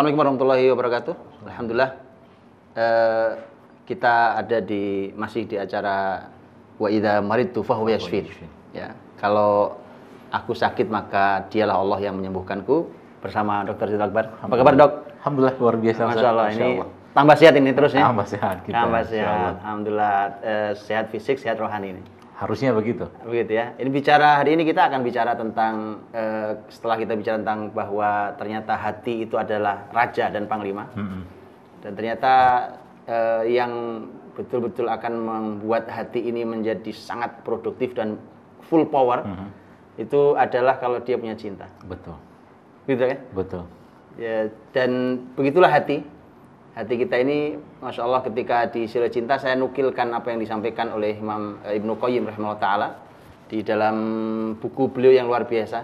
Assalamualaikum warahmatullahi wabarakatuh. Alhamdulillah eh, kita ada di masih di acara wa idza maridtu fahuwa Ya, kalau aku sakit maka dialah Allah yang menyembuhkanku bersama Dr. Zidal Akbar. Apa kabar, Dok? Alhamdulillah luar biasa. Masya Allah, ini tambah sehat ini terus ya. Tambah sehat kita. Tambah sehat. Alhamdulillah eh, sehat fisik, sehat rohani ini. Harusnya begitu. Begitu ya. Ini bicara hari ini kita akan bicara tentang eh, setelah kita bicara tentang bahwa ternyata hati itu adalah raja dan panglima. hmm Dan ternyata eh, yang betul-betul akan membuat hati ini menjadi sangat produktif dan full power hmm itu adalah kalau dia punya cinta. Betul. Gitu kan? Betul. Ya, dan begitulah hati hati kita ini Masya Allah ketika di Sirah Cinta saya nukilkan apa yang disampaikan oleh Imam eh, Ibnu Qayyim rahimahullah ta'ala di dalam buku beliau yang luar biasa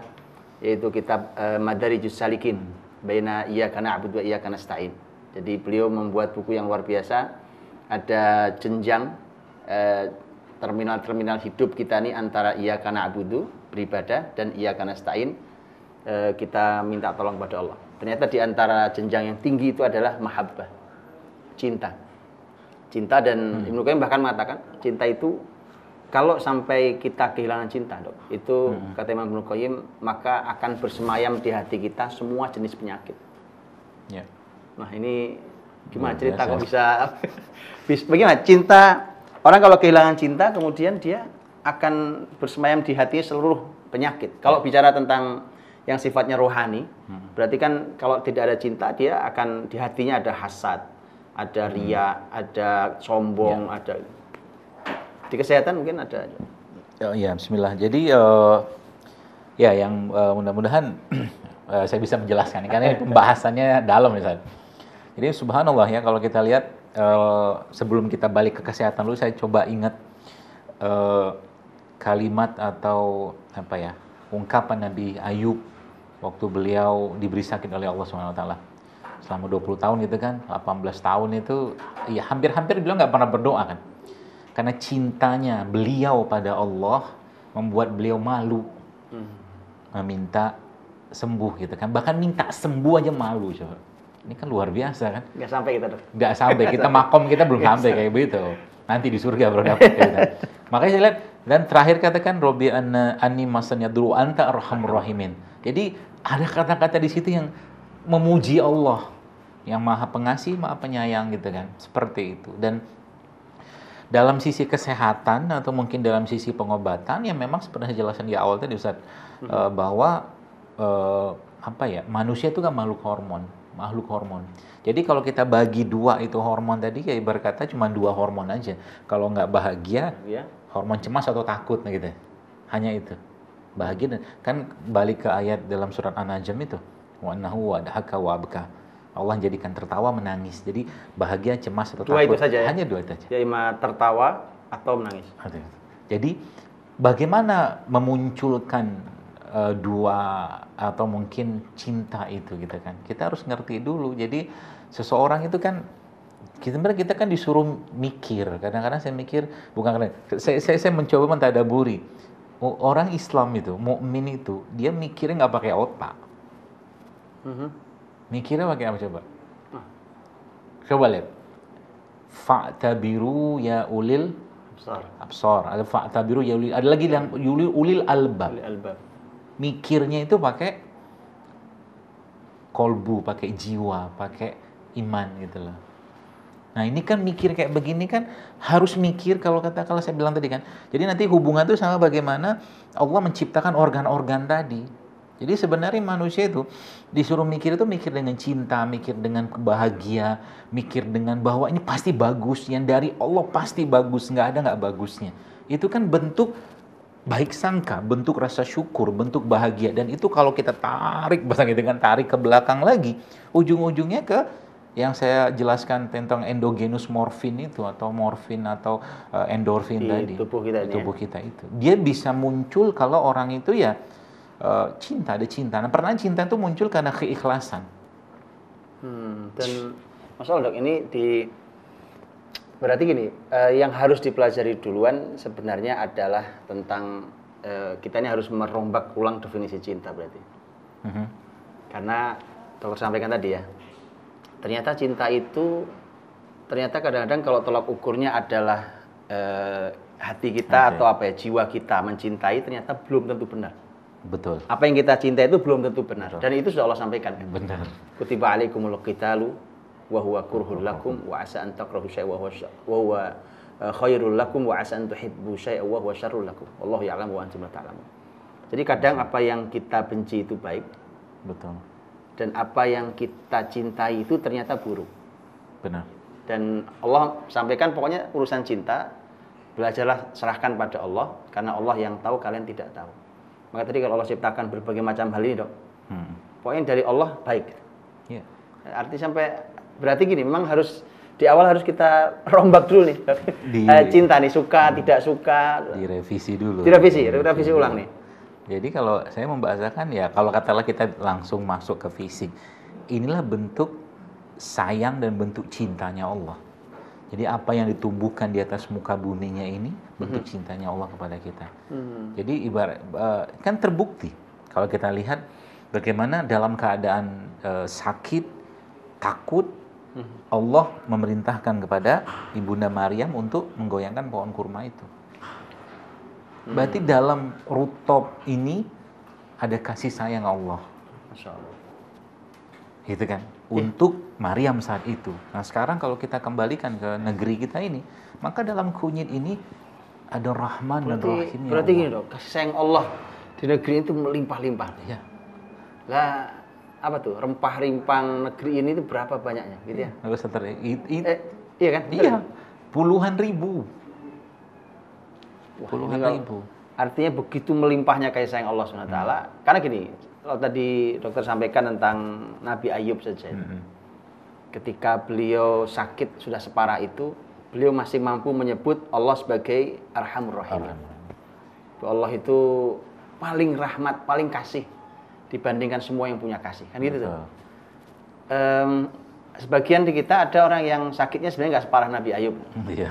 yaitu kitab Madari eh, Madarijus Salikin Baina Kana Na'bud wa Kana stain. jadi beliau membuat buku yang luar biasa ada jenjang eh, terminal-terminal hidup kita ini antara Ia karena abudu beribadah dan Ia Nasta'in stain kita minta tolong pada Allah Ternyata di antara jenjang yang tinggi itu adalah mahabbah, cinta. Cinta dan hmm. Ibnu Qayyim bahkan mengatakan cinta itu kalau sampai kita kehilangan cinta, Dok, itu hmm. kata Imam Ibnu Qayyim maka akan bersemayam di hati kita semua jenis penyakit. Ya. Nah, ini gimana hmm, cerita kok bisa bagaimana cinta orang kalau kehilangan cinta kemudian dia akan bersemayam di hati seluruh penyakit. Kalau bicara tentang yang sifatnya rohani. Hmm. Berarti kan kalau tidak ada cinta dia akan di hatinya ada hasad, ada ria, hmm. ada sombong, ya. ada di kesehatan mungkin ada. Oh, ya, Bismillah. Jadi uh, ya yang uh, mudah-mudahan uh, saya bisa menjelaskan karena ini pembahasannya dalam ya. Jadi Subhanallah ya kalau kita lihat uh, sebelum kita balik ke kesehatan dulu saya coba ingat uh, kalimat atau apa ya ungkapan Nabi Ayub waktu beliau diberi sakit oleh Allah Subhanahu wa taala. Selama 20 gitu kan, tahun itu kan, 18 tahun itu ya hampir-hampir beliau nggak pernah berdoa kan. Karena cintanya beliau pada Allah membuat beliau malu. Hmm. Meminta sembuh gitu kan. Bahkan minta sembuh aja malu coba. Ini kan luar biasa kan. Nggak sampai kita tuh. Nggak sampai, kita makom kita belum sampai kayak begitu. Nanti di surga baru dapat. Gitu. Kan. Makanya saya lihat dan terakhir katakan Robi an ani masanya dulu anta arhamur rahimin. Jadi ada kata-kata di situ yang memuji Allah yang maha pengasih, maha penyayang gitu kan. Seperti itu. Dan dalam sisi kesehatan atau mungkin dalam sisi pengobatan yang memang sebenarnya jelasan di awal tadi Ustaz hmm. uh, bahwa uh, apa ya manusia itu kan makhluk hormon makhluk hormon jadi kalau kita bagi dua itu hormon tadi ya berkata cuma dua hormon aja kalau nggak bahagia ya hormon cemas atau takut nah gitu ya. hanya itu bahagia dan kan balik ke ayat dalam surat An-Najm itu wa annahu wa wa abka Allah jadikan tertawa menangis jadi bahagia cemas atau dua takut itu saja ya? hanya dua itu saja ya ima tertawa atau menangis jadi bagaimana memunculkan uh, dua atau mungkin cinta itu gitu kan kita harus ngerti dulu jadi seseorang itu kan kita kita kan disuruh mikir. Kadang-kadang saya mikir bukan karena saya saya, saya mencoba mentadaburi oh, orang Islam itu, mukmin itu, dia mikirnya nggak pakai otak. Mm-hmm. Mikirnya pakai apa coba? Ah. Coba lihat. Fa'tabiru ya ulil absar. Ada fa'tabiru ya ulil. Ada lagi yang ulil, ulil albab. Mikirnya itu pakai kolbu, pakai jiwa, pakai iman gitu loh. Nah ini kan mikir kayak begini kan harus mikir kalau kata kalau saya bilang tadi kan. Jadi nanti hubungan itu sama bagaimana Allah menciptakan organ-organ tadi. Jadi sebenarnya manusia itu disuruh mikir itu mikir dengan cinta, mikir dengan kebahagia mikir dengan bahwa ini pasti bagus, yang dari Allah pasti bagus, nggak ada nggak bagusnya. Itu kan bentuk baik sangka, bentuk rasa syukur, bentuk bahagia. Dan itu kalau kita tarik, bahasa dengan tarik ke belakang lagi, ujung-ujungnya ke yang saya jelaskan tentang endogenus morfin itu atau morfin atau uh, eh, endorfin di tadi tubuh kita, di tubuh ya. kita itu dia bisa muncul kalau orang itu ya uh, cinta ada cinta nah pernah cinta itu muncul karena keikhlasan hmm, dan Mas Aldok ini di berarti gini uh, yang harus dipelajari duluan sebenarnya adalah tentang uh, kita ini harus merombak ulang definisi cinta berarti mm -hmm. karena kalau sampaikan tadi ya ternyata cinta itu ternyata kadang-kadang kalau tolak ukurnya adalah eh, hati kita okay. atau apa ya jiwa kita mencintai ternyata belum tentu benar. Betul. Apa yang kita cinta itu belum tentu benar. Betul. Dan itu sudah Allah sampaikan. Benar. Kutiba alaikumul qitalu wa huwa kurhul lakum wa asa an takrahu syai'a wa huwa eh, khairul lakum wa asa an tuhibbu syai'a wa huwa syarrul lakum. Wallahu ya'lamu wa antum la ta'lamun. Jadi kadang apa yang kita benci itu baik. Betul dan apa yang kita cintai itu ternyata buruk. Benar. Dan Allah sampaikan pokoknya urusan cinta belajarlah serahkan pada Allah karena Allah yang tahu kalian tidak tahu. Maka tadi kalau Allah ciptakan berbagai macam hal ini dok, hmm. pokoknya dari Allah baik. Yeah. Arti sampai berarti gini, memang harus di awal harus kita rombak dulu nih di, eh, cinta nih suka hmm. tidak suka direvisi dulu direvisi direvisi iya. ulang nih jadi kalau saya membahasakan ya kalau katalah kita langsung masuk ke fisik, inilah bentuk sayang dan bentuk cintanya Allah. Jadi apa yang ditumbuhkan di atas muka buminya ini bentuk hmm. cintanya Allah kepada kita. Hmm. Jadi ibarat eh, kan terbukti kalau kita lihat bagaimana dalam keadaan eh, sakit, takut, mhm. Allah memerintahkan kepada ibunda Maryam untuk menggoyangkan pohon kurma itu. Berarti hmm. dalam rooftop ini ada kasih sayang Allah. Masya Allah. Gitu kan? Eh. Untuk Maryam saat itu. Nah sekarang kalau kita kembalikan ke negeri kita ini, maka dalam kunyit ini ada rahman dan rahim. Berarti Allah. gini dong, kasih sayang Allah di negeri itu melimpah-limpah. Iya. Lah apa tuh rempah-rimpang negeri ini itu berapa banyaknya gitu ya? Harus eh, iya kan? Iya, puluhan ribu puluhan ribu. Artinya begitu melimpahnya kasih sayang Allah SWT. Hmm. Karena gini, kalau tadi dokter sampaikan tentang Nabi Ayub saja. Hmm, hmm. Ketika beliau sakit sudah separah itu, beliau masih mampu menyebut Allah sebagai Arhamur Rahim. Arham. Allah itu paling rahmat, paling kasih dibandingkan semua yang punya kasih. Kan gitu tuh. Um, sebagian di kita ada orang yang sakitnya sebenarnya nggak separah Nabi Ayub. Iya.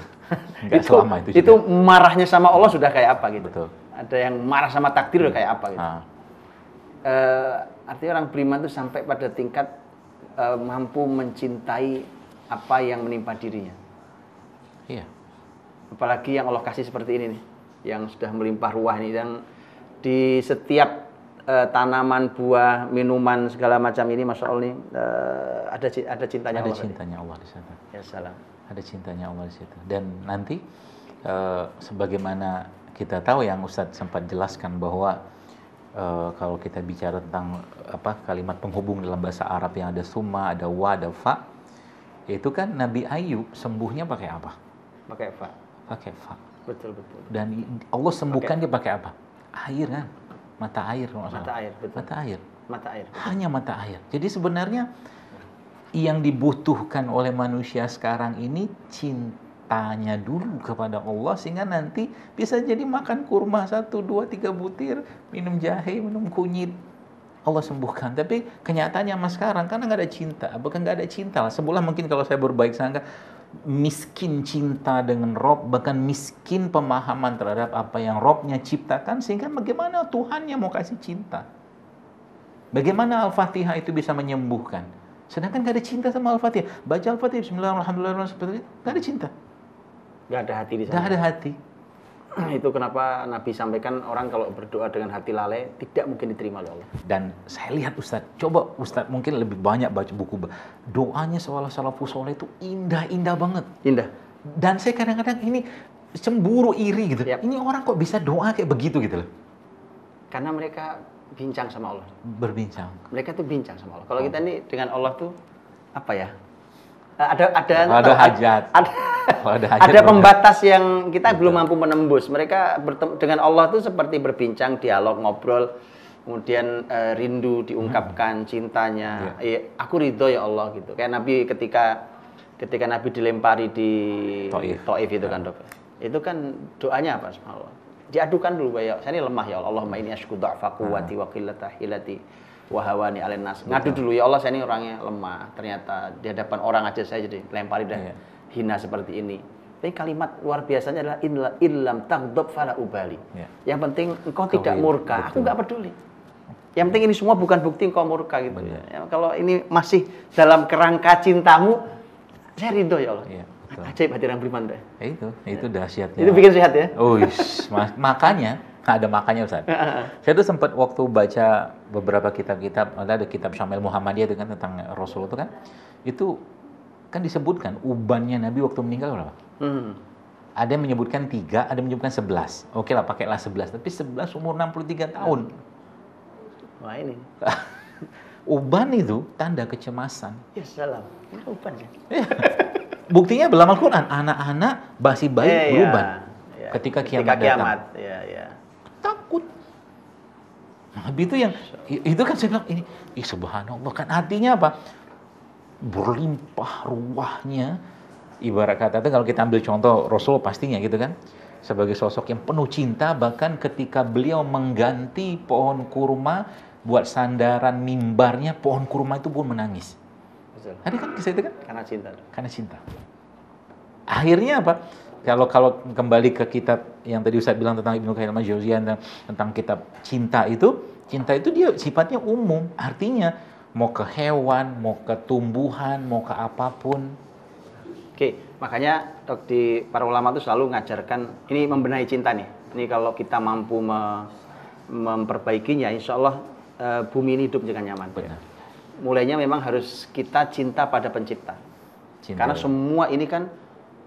Enggak itu, selama itu. Itu marahnya sama Allah sudah kayak apa gitu. Betul. Ada yang marah sama takdir hmm. kayak apa gitu. Ah. Uh, artinya orang beriman itu sampai pada tingkat uh, mampu mencintai apa yang menimpa dirinya. Iya. Apalagi yang Allah kasih seperti ini nih, yang sudah melimpah ruah ini yang di setiap uh, tanaman, buah, minuman segala macam ini, masya Allah ini uh, ada ada cintanya ada Allah. Ada cintanya Allah di sana. Ya salam ada cintanya Allah di situ. Dan nanti e, sebagaimana kita tahu yang Ustadz sempat jelaskan bahwa e, kalau kita bicara tentang apa kalimat penghubung dalam bahasa Arab yang ada summa, ada wa, ada fa, itu kan Nabi Ayub sembuhnya pakai apa? Pakai fa. Pakai fa. Betul betul. Dan Allah sembuhkan okay. dia pakai apa? Air kan? Mata air. Mata air. Betul. Mata air. Mata air. Betul. Hanya mata air. Jadi sebenarnya yang dibutuhkan oleh manusia sekarang ini cintanya dulu kepada Allah sehingga nanti bisa jadi makan kurma satu dua tiga butir minum jahe minum kunyit Allah sembuhkan tapi kenyataannya mas sekarang karena nggak ada cinta bukan nggak ada cinta lah sebulan mungkin kalau saya berbaik sangka miskin cinta dengan Rob bahkan miskin pemahaman terhadap apa yang Robnya ciptakan sehingga bagaimana Tuhan yang mau kasih cinta bagaimana Al-Fatihah itu bisa menyembuhkan Sedangkan gak ada cinta sama Al-Fatihah. Baca Al-Fatihah, Bismillahirrahmanirrahim, seperti itu. Gak ada cinta. Gak ada hati di sana. Gak ada hati. itu kenapa Nabi sampaikan orang kalau berdoa dengan hati lalai tidak mungkin diterima oleh Allah. Dan saya lihat Ustadz, coba Ustadz mungkin lebih banyak baca buku. Doanya seolah salafus soleh itu indah-indah banget. Indah. Dan saya kadang-kadang ini cemburu iri gitu. Yep. Ini orang kok bisa doa kayak begitu gitu loh. Karena mereka bincang sama Allah. Berbincang. Mereka tuh bincang sama Allah. Kalau oh. kita ini dengan Allah tuh apa ya? Eh, ada ada oh, ada hajat. Ada, ada, hajat ada pembatas ya. yang kita Betul. belum mampu menembus. Mereka bertemu dengan Allah tuh seperti berbincang, dialog, ngobrol, kemudian uh, rindu diungkapkan hmm. cintanya. Ya. Ya, aku ridho ya Allah gitu. Kayak Nabi ketika ketika Nabi dilempari di toif itu ya. kan, iya. Dok. Itu kan doanya apa sama Allah? diadukan dulu ya saya ini lemah ya Allah ma ini asyku da'faku hmm. wa qillata hilati wa alin ngadu dulu ya Allah saya ini orangnya lemah ternyata di hadapan orang aja saya jadi lempari dan yeah. Iya. hina seperti ini tapi kalimat luar biasanya adalah Inla, illam tagdob fala ubali iya. yang penting engkau tidak murka aku nggak peduli yang penting ini semua bukan bukti engkau murka gitu iya. ya, kalau ini masih dalam kerangka cintamu saya ridho ya Allah Betul. Ajaib hati orang beriman deh. Ya itu, itu dahsyatnya. Itu bikin sehat ya. Oh, makanya ada makanya Ustaz. Saya tuh sempat waktu baca beberapa kitab-kitab, ada kitab Syamil Muhammadiyah dengan tentang Rasul itu kan. Itu kan disebutkan ubannya Nabi waktu meninggal berapa? Hmm. Ada yang menyebutkan tiga, ada yang menyebutkan sebelas. Oke lah, pakailah sebelas. Tapi sebelas umur 63 tahun. Wah ini. uban itu tanda kecemasan. Ya salam. Ini uban ya. Iya. Buktinya dalam Al-Quran, anak-anak masih baik yeah, iya. berubah yeah, ketika kiamat ketika kiamat, datang. Yeah, yeah. Takut. Nabi nah, itu yang itu kan saya bilang ini, ih subhanallah kan artinya apa? Berlimpah ruahnya. Ibarat kata itu kalau kita ambil contoh Rasul pastinya gitu kan. Sebagai sosok yang penuh cinta bahkan ketika beliau mengganti pohon kurma buat sandaran mimbarnya pohon kurma itu pun menangis betul. Ada kan kisah itu kan? Karena cinta. Karena cinta. Akhirnya apa? Kalau kalau kembali ke kitab yang tadi Ustaz bilang tentang Ibnu Qayyim Jauzian tentang, tentang kitab cinta itu, cinta itu dia sifatnya umum. Artinya mau ke hewan, mau ke tumbuhan, mau ke apapun. Oke, makanya di para ulama itu selalu ngajarkan ini membenahi cinta nih. Ini kalau kita mampu me, memperbaikinya, insya Allah e, bumi ini hidup dengan nyaman. Benar mulainya memang harus kita cinta pada pencipta. Cinta. Karena semua ini kan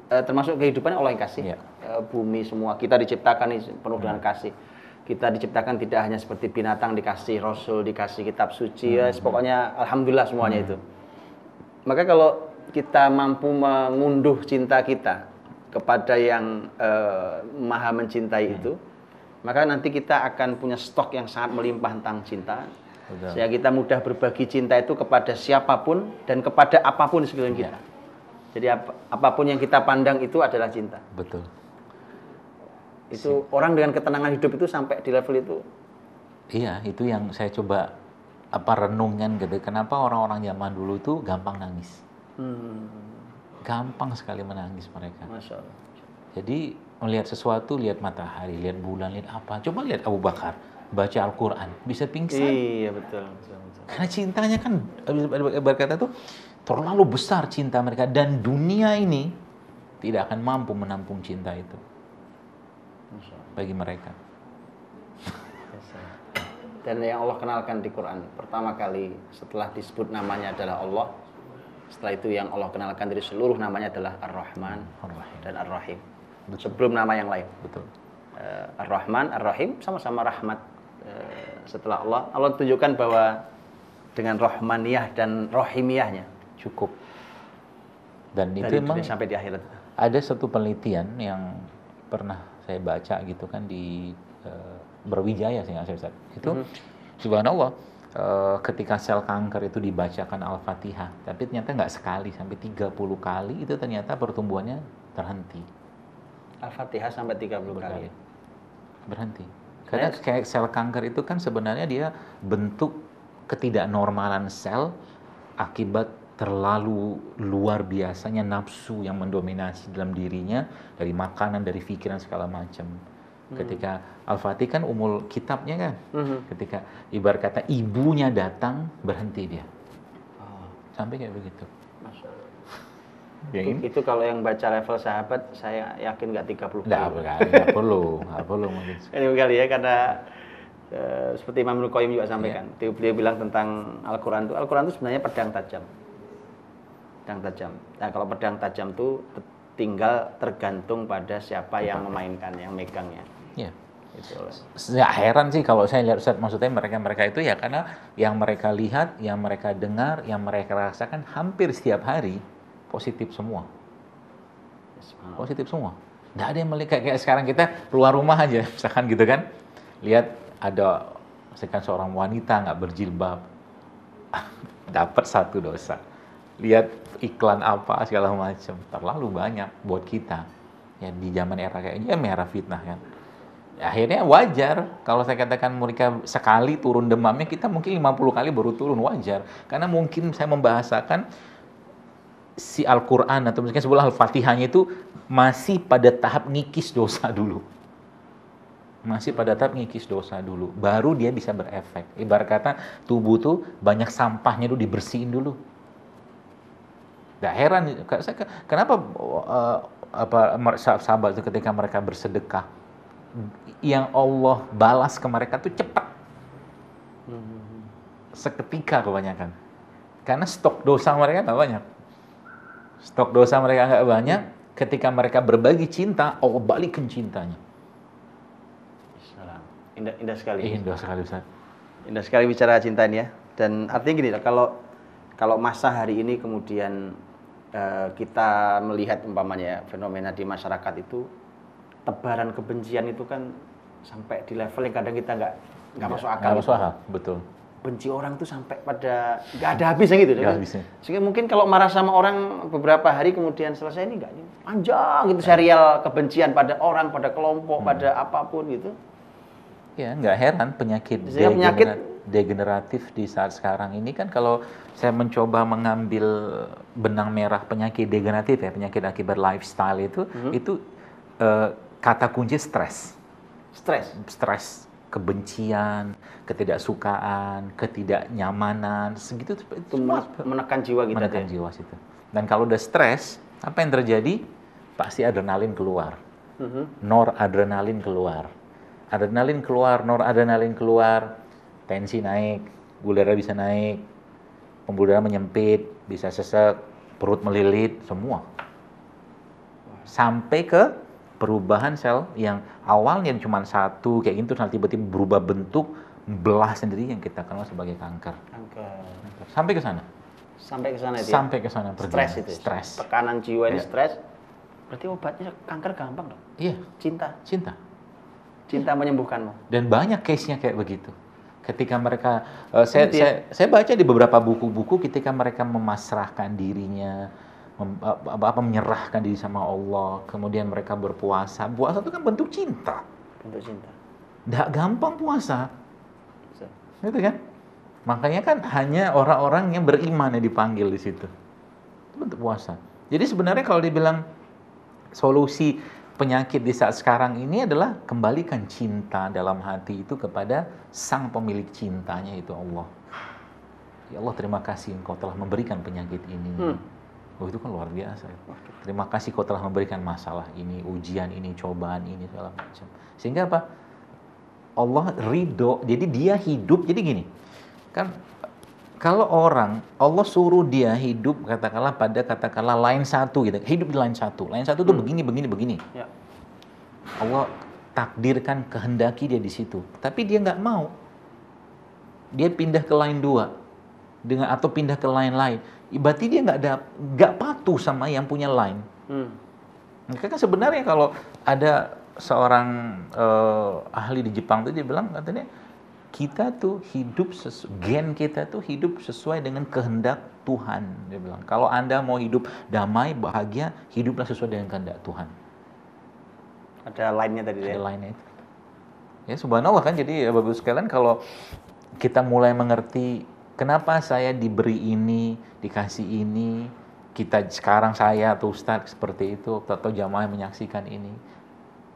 eh, termasuk kehidupan Allah yang kasih. Ya. Eh, bumi semua kita diciptakan penuh hmm. dengan nah. kasih. Kita diciptakan tidak hanya seperti binatang dikasih rasul, dikasih kitab suci, hmm. ya, pokoknya alhamdulillah semuanya hmm. itu. Maka kalau kita mampu mengunduh cinta kita kepada yang eh, maha mencintai hmm. itu, maka nanti kita akan punya stok yang sangat melimpah tentang cinta Betul. Sehingga kita mudah berbagi cinta itu kepada siapapun dan kepada apapun sekeliling ya. Jadi ap apapun yang kita pandang itu adalah cinta. Betul. Itu si. orang dengan ketenangan hidup itu sampai di level itu. Iya, itu yang saya coba apa renungan gitu. Kenapa orang-orang zaman dulu itu gampang nangis? Hmm. Gampang sekali menangis mereka. Masya Allah. Jadi melihat sesuatu, lihat matahari, lihat bulan, lihat apa. Coba lihat Abu Bakar baca Al-Quran bisa pingsan. Iya betul. Karena cintanya kan berkata tuh terlalu besar cinta mereka dan dunia ini tidak akan mampu menampung cinta itu bagi mereka. Dan yang Allah kenalkan di Quran pertama kali setelah disebut namanya adalah Allah, setelah itu yang Allah kenalkan dari seluruh namanya adalah Ar-Rahman Ar dan Ar-Rahim. Sebelum nama yang lain. Betul. Eh, Ar-Rahman, Ar-Rahim sama-sama rahmat. Eh, setelah Allah Allah tunjukkan bahwa dengan rohmaniyah dan rohimiyahnya cukup dan itu Dari memang sampai di akhirat ada satu penelitian yang pernah saya baca gitu kan di e, eh, Berwijaya sih Ustaz. itu mm -hmm. subhanallah e, ketika sel kanker itu dibacakan Al-Fatihah tapi ternyata nggak sekali sampai 30 kali itu ternyata pertumbuhannya terhenti Al-Fatihah sampai 30 kali berhenti karena kayak sel kanker itu kan sebenarnya dia bentuk ketidaknormalan sel akibat terlalu luar biasanya nafsu yang mendominasi dalam dirinya dari makanan, dari pikiran segala macam. Hmm. Ketika hmm. Al-Fatih kan umul kitabnya kan, hmm. ketika ibar kata ibunya datang berhenti dia, oh. sampai kayak begitu yang itu, iya. itu kalau yang baca level sahabat saya yakin nggak 30 kali. Nggak, nggak perlu, nggak perlu mungkin. Ini kali ya karena e, seperti Imam Qayyim juga sampaikan, yeah. beliau bilang tentang Al-Qur'an itu Al-Qur'an itu sebenarnya pedang tajam. Pedang tajam. Nah, kalau pedang tajam itu tinggal tergantung pada siapa yang ya. memainkan, yang megangnya. Yeah. ya gitu heran sih kalau saya lihat Ustaz, maksudnya mereka-mereka itu ya karena yang mereka lihat, yang mereka dengar, yang mereka rasakan hampir setiap hari positif semua. Ah. Positif semua. Nggak ada yang melihat kayak sekarang kita keluar rumah aja, misalkan gitu kan. Lihat ada misalkan seorang wanita nggak berjilbab, dapat satu dosa. Lihat iklan apa segala macam, terlalu banyak buat kita. Ya di zaman era kayak ini ya merah fitnah kan. Ya, akhirnya wajar kalau saya katakan mereka sekali turun demamnya kita mungkin 50 kali baru turun wajar karena mungkin saya membahasakan si Al-Quran atau misalnya sebelah Al-Fatihahnya itu masih pada tahap ngikis dosa dulu. Masih pada tahap ngikis dosa dulu. Baru dia bisa berefek. Ibarat kata tubuh tuh banyak sampahnya dulu dibersihin dulu. Gak heran, kenapa uh, apa, sahabat itu ketika mereka bersedekah, yang Allah balas ke mereka tuh cepat. Hmm, hmm, hmm. Seketika kebanyakan. Karena stok dosa mereka nggak banyak. Stok dosa mereka nggak banyak. Ketika mereka berbagi cinta, Allah balikin cintanya. Indah, indah sekali. Eh, indah sekali Ustaz. Indah sekali bicara cinta ini ya. Dan artinya gini, kalau kalau masa hari ini kemudian eh, kita melihat umpamanya ya, fenomena di masyarakat itu tebaran kebencian itu kan sampai di level yang kadang kita nggak nggak iya, masuk akal. masuk akal, betul benci orang tuh sampai pada nggak ada habisnya gitu. Gak kan. habisnya. Sehingga mungkin kalau marah sama orang beberapa hari kemudian selesai ini nggak panjang gitu iya. serial kebencian pada orang, pada kelompok, hmm. pada apapun gitu. Ya nggak heran penyakit Sehingga penyakit degeneratif di saat sekarang ini kan kalau saya mencoba mengambil benang merah penyakit degeneratif ya penyakit akibat lifestyle itu hmm. itu uh, kata kunci stres. Stres. Stres kebencian, ketidaksukaan, ketidaknyamanan, segitu itu menekan jiwa kita. Gitu menekan kan ya? jiwa situ. Dan kalau udah stres, apa yang terjadi? Pasti adrenalin keluar. Uh-huh. Noradrenalin keluar. Adrenalin keluar, nor noradrenalin keluar, tensi naik, gula darah bisa naik, pembuluh darah menyempit, bisa sesek, perut melilit, semua. Sampai ke perubahan sel yang awalnya cuma satu kayak gitu nanti tiba-tiba berubah bentuk belah sendiri yang kita kenal sebagai kanker. Kanker. Sampai ke sana. Sampai ke sana itu. Ya? Sampai ke sana. Stres itu. Ya? Stres. Tekanan jiwa ini yeah. stres. Berarti obatnya kanker gampang dong. Iya. Cinta. Cinta. Cinta yeah. menyembuhkanmu. Dan banyak case-nya kayak begitu. Ketika mereka, uh, saya, saya, saya baca di beberapa buku-buku ketika mereka memasrahkan dirinya, apa menyerahkan diri sama Allah, kemudian mereka berpuasa. Puasa itu kan bentuk cinta. Bentuk cinta. Tidak gampang puasa. Bisa. Gitu kan? Makanya kan hanya orang-orang yang beriman yang dipanggil di situ. Itu bentuk puasa. Jadi sebenarnya kalau dibilang solusi penyakit di saat sekarang ini adalah kembalikan cinta dalam hati itu kepada sang pemilik cintanya itu Allah. Ya Allah terima kasih engkau telah memberikan penyakit ini. Hmm Oh itu kan luar biasa. Ya. Terima kasih kau telah memberikan masalah ini, ujian ini, cobaan ini, segala macam. Sehingga apa? Allah ridho, jadi dia hidup, jadi gini. Kan kalau orang, Allah suruh dia hidup katakanlah pada katakanlah lain satu gitu. Hidup di lain satu. Lain satu tuh hmm. begini, begini, begini. Ya. Allah takdirkan, kehendaki dia di situ. Tapi dia nggak mau. Dia pindah ke lain dua. Dengan, atau pindah ke lain-lain berarti dia nggak ada nggak patuh sama yang punya line. Hmm. Karena kan sebenarnya kalau ada seorang uh, ahli di Jepang tuh dia bilang katanya kita tuh hidup gen kita tuh hidup sesuai dengan kehendak Tuhan dia bilang kalau anda mau hidup damai bahagia hiduplah sesuai dengan kehendak Tuhan ada lainnya tadi ada ya? lainnya itu ya subhanallah kan jadi ya, bagus sekalian kalau kita mulai mengerti Kenapa saya diberi ini, dikasih ini, kita sekarang saya atau Ustadz seperti itu, atau jamaah menyaksikan ini.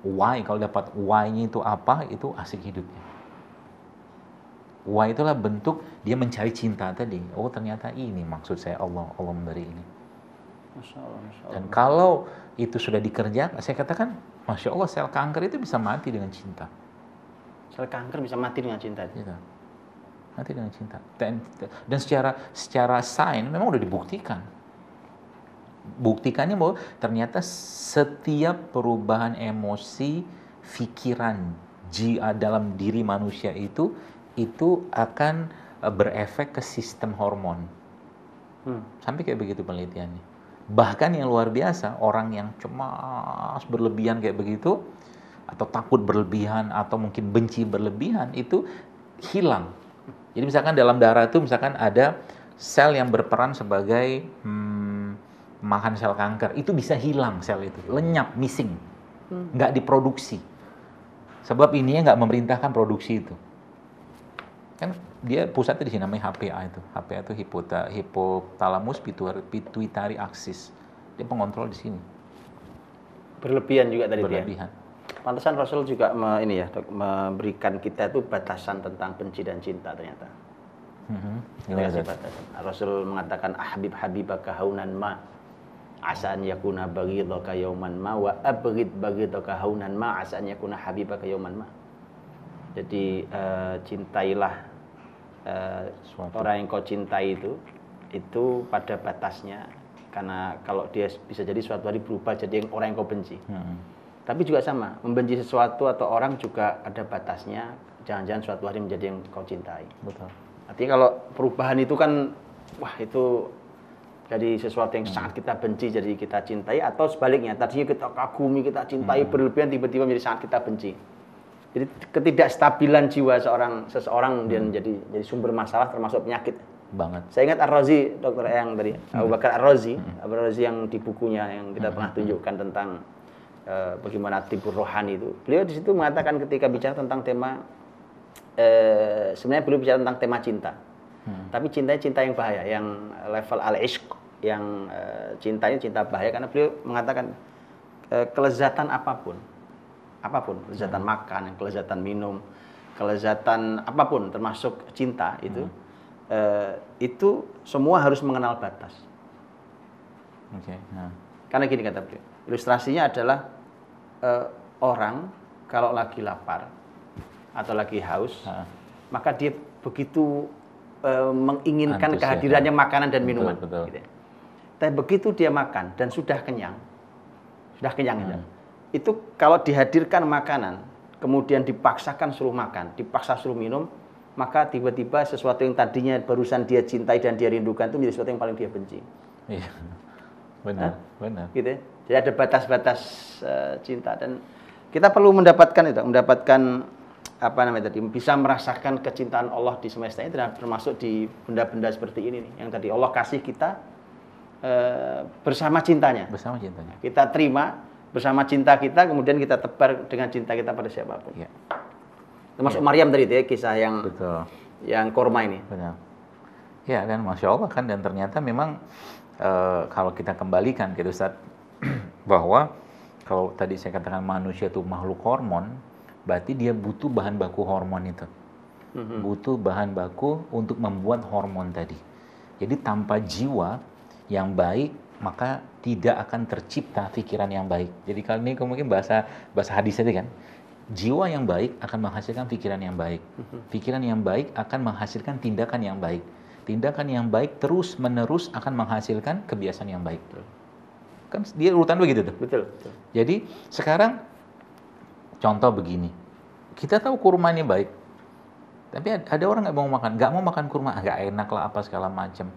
Why, kalau dapat why-nya itu apa, itu asik hidupnya. Why itulah bentuk dia mencari cinta tadi. Oh ternyata ini maksud saya Allah, Allah memberi ini. Masya Allah, Masya Allah. Dan kalau itu sudah dikerjakan, saya katakan, Masya Allah sel kanker itu bisa mati dengan cinta. Sel kanker bisa mati dengan cinta? Cinta nanti dengan cinta dan, dan secara secara sains memang udah dibuktikan buktikannya bahwa ternyata setiap perubahan emosi pikiran jiwa dalam diri manusia itu itu akan eh, berefek ke sistem hormon hmm. sampai kayak begitu penelitiannya bahkan yang luar biasa orang yang cemas berlebihan kayak begitu atau takut berlebihan atau mungkin benci berlebihan itu hilang jadi misalkan dalam darah itu misalkan ada sel yang berperan sebagai hmm, makan sel kanker, itu bisa hilang sel itu, lenyap, missing, hmm. nggak diproduksi. Sebab ininya nggak memerintahkan produksi itu. Kan dia pusatnya di sini namanya HPA itu. HPA itu hipota, hipotalamus pituitary axis. Dia pengontrol di sini. Berlebihan juga tadi ya? Berlebihan. ya. Pantasan Rasul juga me, ini ya memberikan kita itu batasan tentang benci dan cinta ternyata. Mm-hmm. batasan. Rasul mengatakan ahbib habibaka haunan ma asan yakuna baghidaka yauman ma wa abrid baghidaka haunan ma asan yakuna habibaka yauman ma. Jadi uh, cintailah uh, orang yang kau cintai itu itu pada batasnya karena kalau dia bisa jadi suatu hari berubah jadi orang yang kau benci. Mm-hmm tapi juga sama, membenci sesuatu atau orang juga ada batasnya. Jangan-jangan suatu hari menjadi yang kau cintai. Betul. Artinya kalau perubahan itu kan, wah itu jadi sesuatu yang hmm. sangat kita benci jadi kita cintai atau sebaliknya tadinya kita kagumi kita cintai hmm. berlebihan tiba-tiba menjadi sangat kita benci jadi ketidakstabilan jiwa seorang seseorang hmm. dan jadi jadi sumber masalah termasuk penyakit banget saya ingat Ar-Razi dokter yang tadi hmm. Abu Bakar Ar-Razi hmm. Ar-Razi yang di bukunya yang kita hmm. pernah hmm. tunjukkan tentang e, bagaimana tibur rohani itu. Beliau di situ mengatakan ketika bicara tentang tema e, sebenarnya beliau bicara tentang tema cinta. Hmm. Tapi cinta cinta yang bahaya, yang level al ishq yang e, cintanya cinta bahaya karena beliau mengatakan e, kelezatan apapun. Apapun, kelezatan hmm. makan, kelezatan minum, kelezatan apapun termasuk cinta itu hmm. itu semua harus mengenal batas. Oke. Okay. Nah. Karena gini kata beliau Ilustrasinya adalah eh, orang kalau lagi lapar atau lagi haus, ha. maka dia begitu eh, menginginkan kehadirannya ya. makanan dan minuman. Betul, Gitu. Ya. Tapi begitu dia makan dan sudah kenyang, sudah kenyang gitu. hmm. itu. kalau dihadirkan makanan, kemudian dipaksakan suruh makan, dipaksa suruh minum, maka tiba-tiba sesuatu yang tadinya barusan dia cintai dan dia rindukan itu menjadi sesuatu yang paling dia benci. Iya, benar, benar. Gitu. Ya? Jadi ada batas-batas uh, cinta dan kita perlu mendapatkan itu, mendapatkan apa namanya tadi, bisa merasakan kecintaan Allah di semesta ini termasuk di benda-benda seperti ini nih, yang tadi Allah kasih kita uh, bersama cintanya. Bersama cintanya. Kita terima bersama cinta kita, kemudian kita tebar dengan cinta kita pada siapapun. Ya. Termasuk ya. Maryam tadi itu ya, kisah yang Betul. yang korma ini. Benar. Ya dan masya Allah kan dan ternyata memang e, kalau kita kembalikan ke Ustaz bahwa kalau tadi saya katakan manusia itu makhluk hormon, berarti dia butuh bahan baku hormon itu. Mm-hmm. Butuh bahan baku untuk membuat hormon tadi. Jadi tanpa jiwa yang baik, maka tidak akan tercipta pikiran yang baik. Jadi kalau ini mungkin bahasa bahasa hadis tadi kan, jiwa yang baik akan menghasilkan pikiran yang baik. Mm-hmm. Pikiran yang baik akan menghasilkan tindakan yang baik. Tindakan yang baik terus menerus akan menghasilkan kebiasaan yang baik. Kan dia urutan begitu tuh. Betul. betul. Jadi sekarang contoh begini. Kita tahu kurma ini baik. Tapi ada orang nggak mau makan, nggak mau makan kurma, nggak enak lah apa segala macam.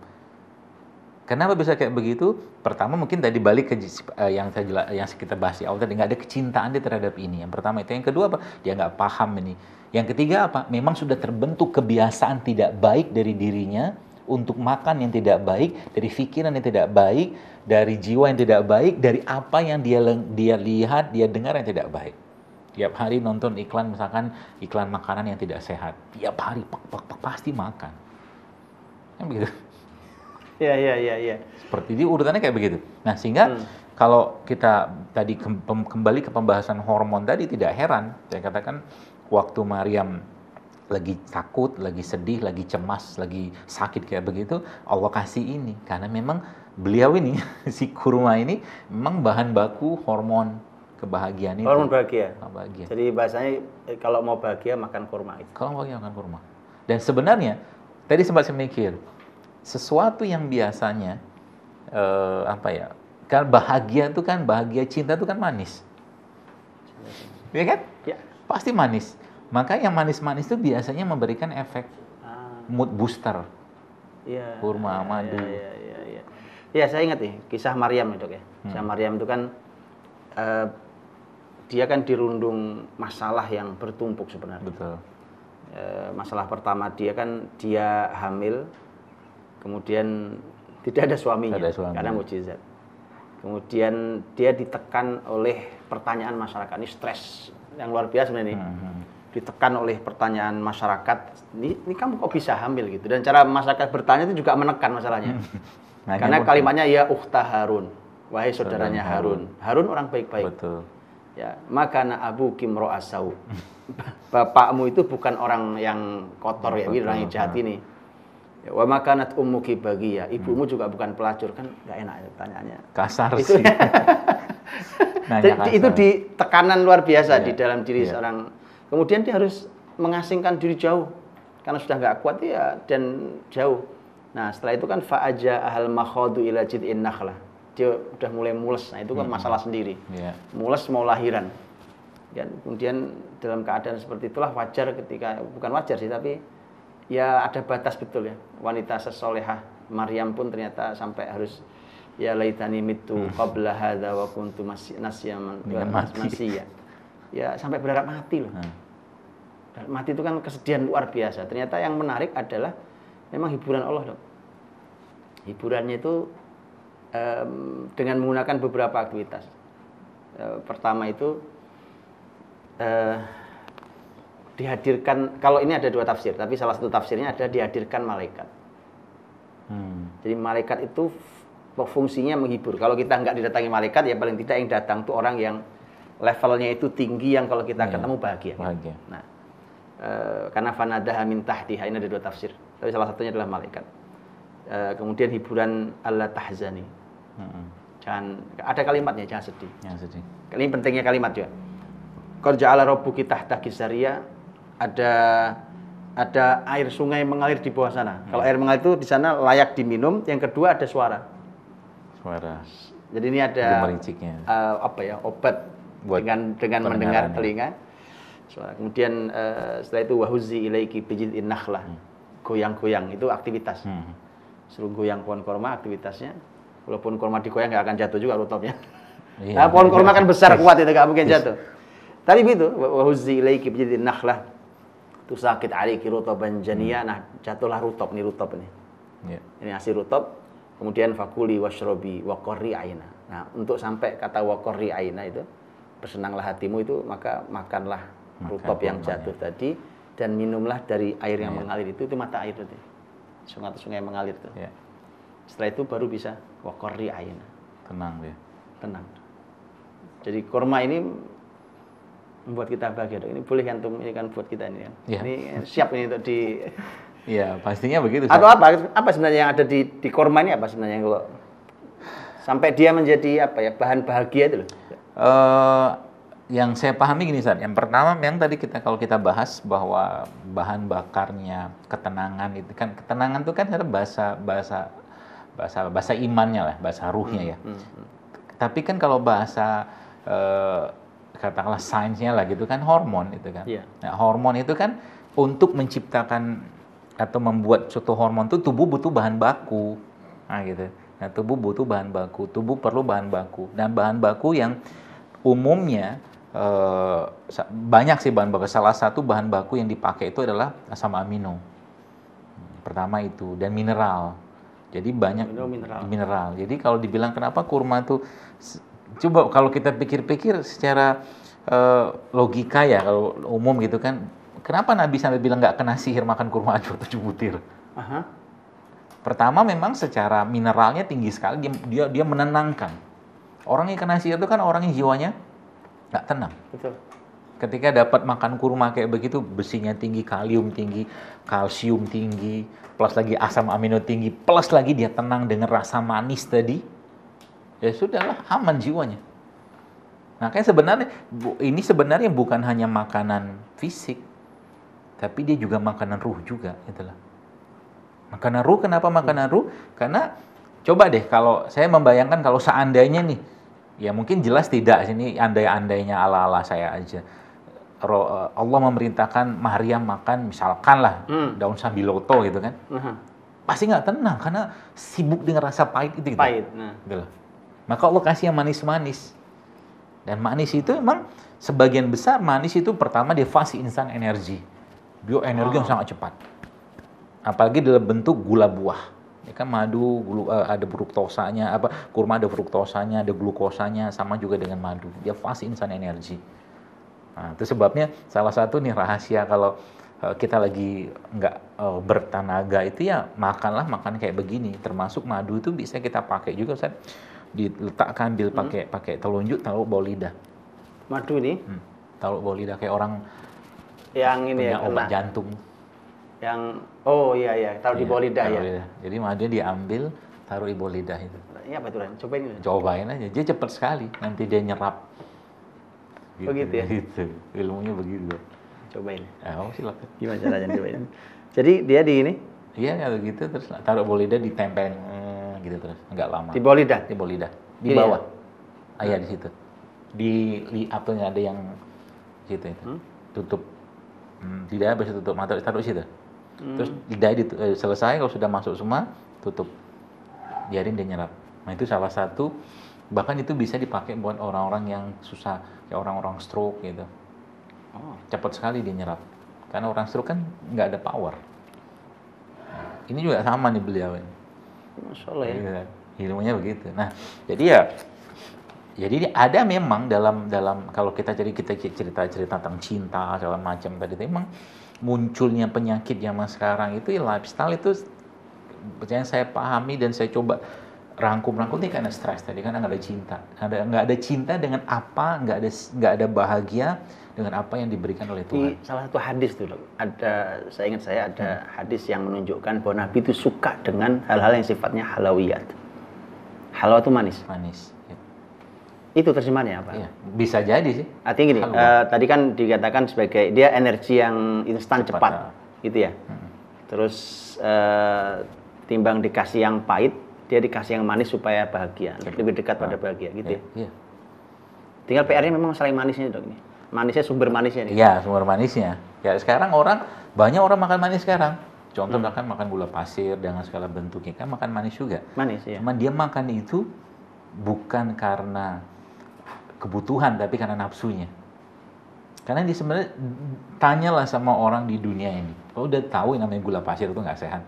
Kenapa bisa kayak begitu? Pertama mungkin tadi balik ke eh, yang saya jelas, yang kita bahas di awal tadi nggak ada kecintaan dia terhadap ini. Yang pertama itu, yang kedua apa? Dia nggak paham ini. Yang ketiga apa? Memang sudah terbentuk kebiasaan tidak baik dari dirinya untuk makan yang tidak baik, dari pikiran yang tidak baik, dari jiwa yang tidak baik, dari apa yang dia dia lihat, dia dengar yang tidak baik. Tiap hari nonton iklan misalkan iklan makanan yang tidak sehat. Tiap hari pek, pek, pek, pasti makan. Kan begitu. Ya, ya, ya, ya. Seperti itu urutannya kayak begitu. Nah, sehingga hmm. kalau kita tadi kembali ke pembahasan hormon tadi tidak heran saya katakan waktu Maryam lagi takut, lagi sedih, lagi cemas, lagi sakit kayak begitu, Allah kasih ini karena memang beliau ini si kurma ini memang bahan baku hormon kebahagiaan ini Hormon bahagia. bahagia. Jadi bahasanya eh, kalau mau bahagia makan kurma itu. Kalau mau bahagia makan kurma. Dan sebenarnya tadi sempat saya mikir sesuatu yang biasanya eh, apa ya? Kan bahagia itu kan bahagia cinta itu kan manis. Iya kan? Ya. Pasti manis maka yang manis-manis itu biasanya memberikan efek ah. mood booster. Iya. Kurma, ya, madu. Iya, iya, iya. Ya, saya ingat nih kisah Maryam itu ya. Hmm. Maryam itu kan uh, dia kan dirundung masalah yang bertumpuk sebenarnya. Betul. Uh, masalah pertama dia kan dia hamil, kemudian tidak ada suaminya, tidak ada suaminya. karena mujizat. Kemudian dia ditekan oleh pertanyaan masyarakat ini stres yang luar biasa ini. Hmm. hmm ditekan oleh pertanyaan masyarakat ini, ini kamu kok bisa hamil gitu dan cara masyarakat bertanya itu juga menekan masalahnya nah, karena kalimatnya ya Uhta Harun wahai saudaranya Harun Harun orang baik-baik ya maka na abu kimro asau bapakmu itu bukan orang yang kotor ya gitu orang yang jahat hmm. ini ya, wa makanat ummuki bagi ya hmm. ibumu juga bukan pelacur kan nggak enak ya tanyaannya kasar itu, sih itu di tekanan luar biasa ya. di iya. dalam diri ya. seorang Kemudian dia harus mengasingkan diri jauh karena sudah nggak kuat ya dan jauh. Nah setelah itu kan faaja ahal makhodu ila jid'in lah, Dia udah mulai mules. Nah itu kan hmm. masalah sendiri. Yeah. Mules mau lahiran. Dan kemudian dalam keadaan seperti itulah wajar ketika bukan wajar sih tapi ya ada batas betul ya wanita sesolehah Maryam pun ternyata sampai harus ya laitani mitu hmm. qabla hadza wa kuntu eh, masih ya ya sampai berharap mati loh hmm. Dan mati itu kan kesedihan luar biasa. Ternyata yang menarik adalah memang hiburan Allah, Dok. Hiburannya itu um, dengan menggunakan beberapa aktivitas. Uh, pertama itu uh, dihadirkan kalau ini ada dua tafsir, tapi salah satu tafsirnya adalah dihadirkan malaikat. Hmm. Jadi malaikat itu fungsinya menghibur. Kalau kita nggak didatangi malaikat, ya paling tidak yang datang tuh orang yang levelnya itu tinggi yang kalau kita iya. ketemu bahagia. Kan? bahagia. Nah, Eh, karena fanadaha min tahtiha ini ada dua tafsir tapi salah satunya adalah malaikat uh, kemudian hiburan Allah tahzani hmm jangan ada kalimatnya jangan sedih jangan ya, sedih ini pentingnya kalimat juga kerja ala robu kita takisaria ada ada air sungai mengalir di bawah sana hmm. kalau air mengalir itu di sana layak diminum yang kedua ada suara suara jadi ini ada uh, apa ya obat Buat dengan dengan mendengar telinga kemudian uh, setelah itu wahuzi ilaiki bijidin nakhlah hmm. goyang-goyang itu aktivitas hmm. suruh goyang pohon korma aktivitasnya walaupun korma digoyang nggak akan jatuh juga rutopnya iya, nah pohon korma kan besar kuat itu nggak mungkin jatuh tadi begitu wahuzi ilaiki bijidin nakhlah tu sakit alaiki rutoban jania hmm. nah jatuhlah rutop nih rutop ini yeah. ini asir rutop kemudian fakuli washrobi wakori aina nah untuk sampai kata wakori aina itu bersenanglah hatimu itu maka makanlah rutop yang jatuh ya. tadi dan minumlah dari air yang ya. mengalir itu itu mata air tadi sungai sungai yang mengalir itu ya. setelah itu baru bisa wakori air tenang ya tenang jadi kurma ini membuat kita bahagia ini boleh kan ini kan buat kita ini ya. ini siap ini untuk di ya pastinya begitu. Atau apa? Apa sebenarnya yang ada di di kurma ini apa sebenarnya kalau sampai dia menjadi apa ya bahan bahagia itu loh? Uh, yang saya pahami gini saat yang pertama yang tadi kita kalau kita bahas bahwa bahan bakarnya ketenangan itu kan ketenangan itu kan ada bahasa bahasa bahasa bahasa imannya lah, bahasa ruhnya hmm, ya. Hmm, hmm. Tapi kan kalau bahasa eh, katakanlah sainsnya lah gitu kan hormon itu kan. Yeah. Nah, hormon itu kan untuk menciptakan atau membuat suatu hormon itu tubuh butuh bahan baku. Nah gitu. Nah, tubuh butuh bahan baku, tubuh perlu bahan baku dan nah, bahan baku yang umumnya uh, banyak sih bahan baku. Salah satu bahan baku yang dipakai itu adalah asam amino. Pertama itu dan mineral. Jadi banyak amino, mineral. mineral. Jadi kalau dibilang kenapa kurma itu coba kalau kita pikir-pikir secara uh, logika ya kalau umum gitu kan, kenapa Nabi sampai bilang nggak kena sihir makan kurma aja tujuh butir? Aha. Pertama memang secara mineralnya tinggi sekali dia dia, dia menenangkan. Orang yang kena sihir itu kan orang yang jiwanya nggak tenang. Betul. Ketika dapat makan kurma kayak begitu, besinya tinggi, kalium tinggi, kalsium tinggi, plus lagi asam amino tinggi, plus lagi dia tenang dengan rasa manis tadi, ya sudahlah aman jiwanya. Nah, kayak sebenarnya ini sebenarnya bukan hanya makanan fisik, tapi dia juga makanan ruh juga, itulah. Makanan ruh kenapa makanan ruh? Karena coba deh kalau saya membayangkan kalau seandainya nih Ya mungkin jelas tidak ini andai-andainya ala-ala saya aja. Eh, Allah memerintahkan Maryam makan misalkan lah hmm. daun sambiloto gitu kan. -huh. Pasti nggak tenang karena sibuk dengan rasa pahit itu gitu. Pahit. Nah. Gitu Maka Allah kasih yang manis-manis. Dan manis itu emang sebagian besar manis itu pertama dia fasi insan energi. Bioenergi oh. yang ah. sangat cepat. Apalagi dalam bentuk gula buah kan madu glu, uh, eh, ada fruktosanya apa kurma ada fruktosanya ada glukosanya sama juga dengan madu dia fast insan energi nah, itu sebabnya salah satu nih rahasia kalau uh, kita lagi nggak uh, eh, bertanaga itu ya makanlah makan kayak begini termasuk madu itu bisa kita pakai juga Ustaz diletakkan bil pakai hmm. pakai telunjuk taruh bawah lidah madu nih hmm. taruh bawah lidah kayak orang yang ini ya obat jantung yang oh iya iya taruh iya, iya, di bawah lidah ya. Lidah. Jadi madunya diambil taruh di bawah lidah itu. Iya apa kan? Cobain ini. Gitu. Cobain aja. Dia cepat sekali nanti dia nyerap. Gitu, Begitu oh, ya. Gitu. Ilmunya begitu. Cobain. Eh, oh, silakan. Gimana caranya cobain? Jadi dia di ini? Iya kalau ya, gitu terus taruh bawah lidah ditempel eh, gitu terus nggak lama. Di bawah Di bawah Di Gini iya, iya. bawah. Ya? Ah, di situ. Di, di apa ada yang gitu itu. Hmm? Tutup. Hmm, tidak bisa tutup mata taruh di situ. Hmm. Terus eh, tidak selesai kalau sudah masuk semua tutup. Biarin dia nyerap. Nah, itu salah satu bahkan itu bisa dipakai buat orang-orang yang susah kayak orang-orang stroke gitu. Oh. Cepat sekali dia nyerap. Karena orang stroke kan nggak ada power. Nah, ini juga sama nih beliau ini. Masalah ya. Iya, ilmunya begitu. Nah, jadi ya jadi ada memang dalam dalam kalau kita jadi kita cerita cerita tentang cinta segala macam tadi memang munculnya penyakit zaman sekarang itu ya, lifestyle itu percaya saya pahami dan saya coba rangkum-rangkum ini karena stres tadi kan nggak ada cinta ada nggak ada cinta dengan apa nggak ada nggak ada bahagia dengan apa yang diberikan oleh Tuhan. Di salah satu hadis tuh dok, ada saya ingat saya ada hmm. hadis yang menunjukkan bahwa Nabi itu suka dengan hal-hal yang sifatnya halawiyat. Halal itu manis. Manis. Itu terjemahannya apa? Iya, bisa jadi sih. Artinya gini, uh, tadi kan dikatakan sebagai dia energi yang instan cepat, cepat. Ya. gitu ya. Hmm. Terus uh, timbang dikasih yang pahit, dia dikasih yang manis supaya bahagia, Cepat. lebih dekat pada bahagia, gitu iya, ya. ya. Tinggal PR-nya memang selain manisnya dong ini. Manisnya sumber manisnya nih. Iya, sumber manisnya. Ya sekarang orang banyak orang makan manis sekarang. Contoh hmm. bahkan makan gula pasir dengan segala bentuknya kan makan manis juga. Manis ya. Cuman dia makan itu bukan karena kebutuhan tapi karena nafsunya. Karena ini sebenarnya tanyalah sama orang di dunia ini. Kalau udah tahu yang namanya gula pasir itu nggak sehat.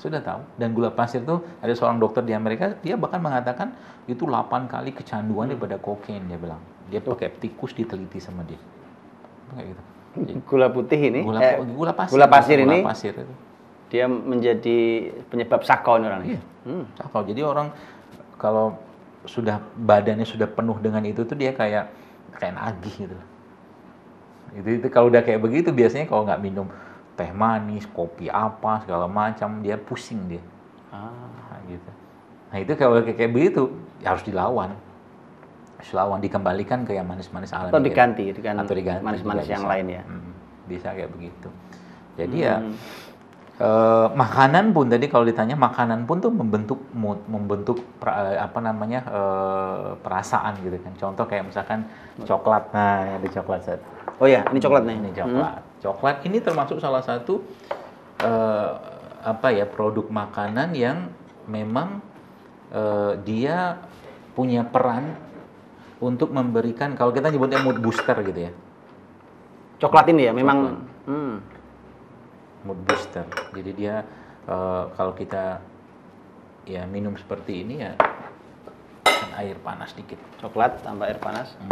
Sudah tahu. Dan gula pasir itu ada seorang dokter di Amerika, dia bahkan mengatakan itu 8 kali kecanduan daripada kokain, dia bilang. Dia oh. pakai tikus diteliti sama dia. gitu. gula putih ini? Gula, eh, gula pasir. Gula pasir ini? Gula pasir itu. Dia menjadi penyebab sakau orang. Iya, hmm. sakau. Jadi orang kalau sudah badannya sudah penuh dengan itu tuh dia kayak kayak nagih gitu itu itu kalau udah kayak begitu biasanya kalau nggak minum teh manis kopi apa segala macam dia pusing dia ah. Nah, gitu nah itu kalau kayak, kayak begitu ya harus dilawan harus dilawan dikembalikan ke yang manis-manis alami atau diganti kan atau diganti manis-manis yang lain ya hmm, bisa kayak begitu jadi hmm. ya Eh, makanan pun tadi kalau ditanya makanan pun tuh membentuk mood, membentuk pra, eh, apa namanya eh, perasaan gitu kan. Contoh kayak misalkan coklat. Nah, ada coklat set. Oh ya, ini coklat nih. Ini hmm. coklat. Hmm. Coklat ini termasuk salah satu apa ya produk makanan yang memang dia punya peran untuk memberikan kalau kita nyebutnya mood booster gitu ya. Coklat ini ya memang hmm mood booster. Jadi dia uh, kalau kita ya minum seperti ini ya kan air panas dikit. Coklat tambah air panas. Hmm.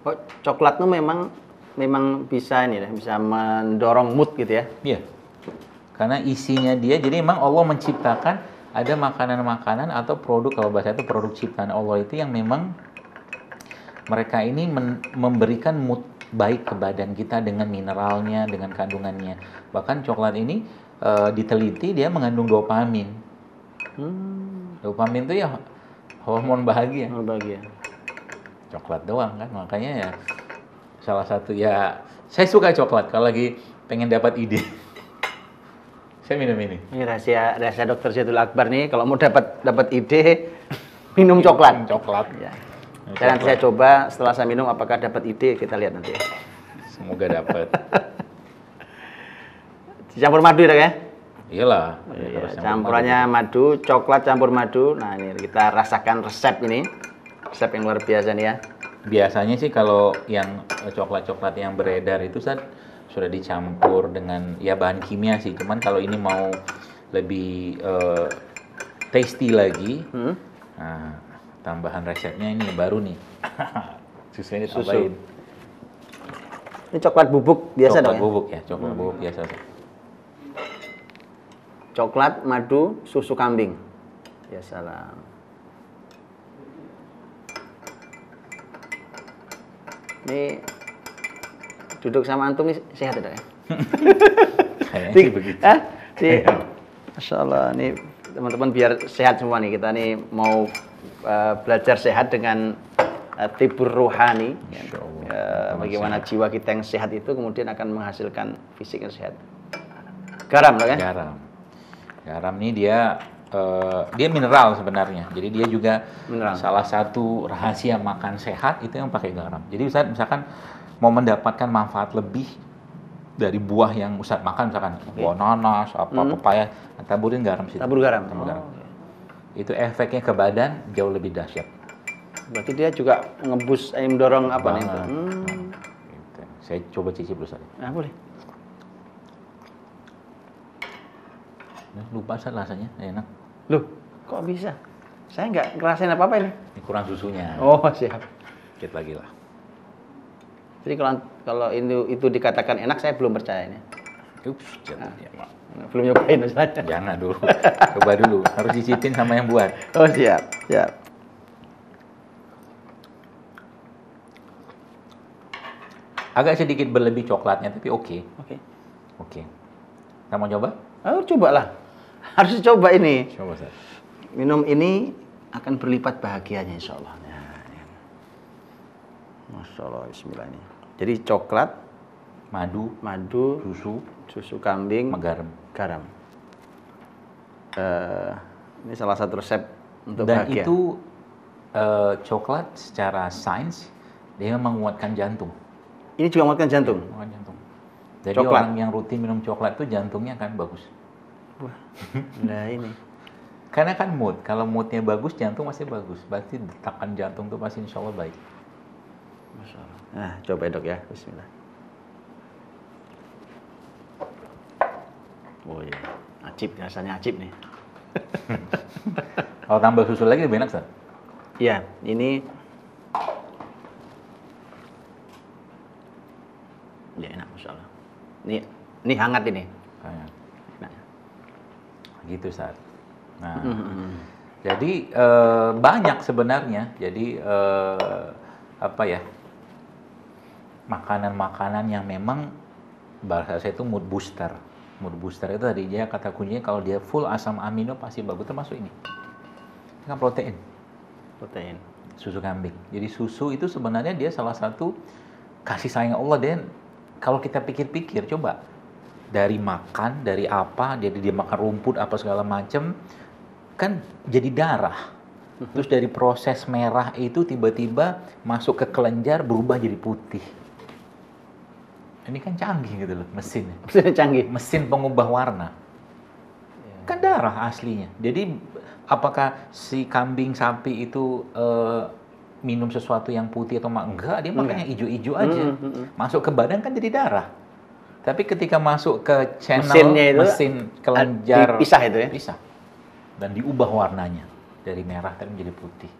Oh, coklat tuh memang memang bisa ini ya, bisa mendorong mood gitu ya. Iya. Karena isinya dia jadi memang Allah menciptakan ada makanan-makanan atau produk kalau bahasa itu produk ciptaan Allah itu yang memang mereka ini memberikan mood baik ke badan kita dengan mineralnya, dengan kandungannya. Bahkan coklat ini e, diteliti dia mengandung dopamin. Hmm. Dopamin itu ya hormon bahagia. Hormon bahagia. Coklat doang kan, makanya ya salah satu ya saya suka coklat kalau lagi pengen dapat ide. saya minum ini. Ini rahasia rahasia dokter Syedul Akbar nih, kalau mau dapat dapat ide minum coklat. Minum coklat. Ya. Okay. nanti saya coba setelah saya minum apakah dapat ide kita lihat nanti. Semoga dapat. Campur madu ya, ya? Iyalah. Oh, iya, campurannya madu. madu, coklat campur madu. Nah, ini kita rasakan resep ini. Resep yang luar biasa nih ya. Biasanya sih kalau yang eh, coklat-coklat yang beredar itu saat sudah dicampur dengan ya bahan kimia sih. Cuman kalau ini mau lebih uh, tasty lagi. Hmm? Nah, tambahan resepnya ini baru nih susu ini tambahin ini coklat bubuk biasa coklat dong coklat ya? bubuk ya, coklat hmm. bubuk biasa coklat madu susu kambing ya salam ini duduk sama antum ini sehat tidak ya? Kayaknya begitu. Ah, sih. Masya Allah, ini teman-teman biar sehat semua nih kita nih mau uh, belajar sehat dengan uh, eh, tibur rohani ya, uh, bagaimana sehat. jiwa kita yang sehat itu kemudian akan menghasilkan fisik yang sehat garam loh kan garam garam ini dia uh, dia mineral sebenarnya jadi dia juga mineral. salah satu rahasia makan sehat itu yang pakai garam jadi misalkan, misalkan mau mendapatkan manfaat lebih dari buah yang Ustadz makan misalkan okay. buah nanas apa hmm. pepaya nah, taburin garam sih tabur garam tabur garam oh. itu efeknya ke badan jauh lebih dahsyat berarti dia juga ngebus eh, mendorong apa nih hmm. Gitu. saya coba cicip dulu Ustadz ah, nah, boleh lupa saya rasanya enak loh kok bisa saya nggak ngerasain apa apa ini, ini kurang susunya oh siap sedikit lagi lah jadi kalau kalau itu, itu dikatakan enak, saya belum percaya Ups, nah. Belum nyobain misalnya. Jangan ya, dulu. Coba dulu. Harus dicicipin sama yang buat. Oh siap, siap. Agak sedikit berlebih coklatnya, tapi oke. Okay. Oke. Okay. Oke. Okay. Kamu coba? Oh, cobalah. Harus coba ini. Coba, Sir. Minum ini akan berlipat bahagianya insya Allah. Ya, ya. Masya Allah, bismillah jadi coklat, madu, madu, susu, susu kambing, garam. Garam. Uh, ini salah satu resep untuk Dan bahagia. itu uh, coklat secara sains dia menguatkan jantung. Ini juga menguatkan jantung. Iya, menguatkan jantung. Jadi coklat. orang yang rutin minum coklat itu jantungnya akan bagus. nah ini. Karena kan mood, kalau moodnya bagus jantung masih bagus, berarti detakan jantung itu pasti insya Allah baik. Masya Allah. Nah, coba dok ya, bismillah. Oh iya, acip, rasanya acip nih. Kalau tambah susu lagi lebih enak, Sir? Iya, ini... Ya enak, Masya Allah. Ini, ini hangat ini. Hangat. Gitu, Sir. Nah, mm -hmm. jadi e, banyak sebenarnya. Jadi e, apa ya? makanan-makanan yang memang bahasa saya itu mood booster. Mood booster itu tadi dia kata kuncinya kalau dia full asam amino pasti bagus termasuk ini. Ini kan protein. Protein. Susu kambing. Jadi susu itu sebenarnya dia salah satu kasih sayang Allah dan kalau kita pikir-pikir coba dari makan, dari apa, jadi dia makan rumput apa segala macam kan jadi darah. Mhm. Terus dari proses merah itu tiba-tiba masuk ke kelenjar berubah jadi putih ini kan canggih gitu loh Mesin mesin canggih. Mesin pengubah warna. Ya. Kan darah aslinya. Jadi apakah si kambing sapi itu uh, minum sesuatu yang putih atau enggak? Dia makanya ijo hijau-hijau aja. Hmm, hmm, -hmm. Masuk ke badan kan jadi darah. Tapi ketika masuk ke channel Mesinnya itu mesin kelenjar pisah itu ya. Pisah. Dan diubah warnanya dari merah tadi menjadi putih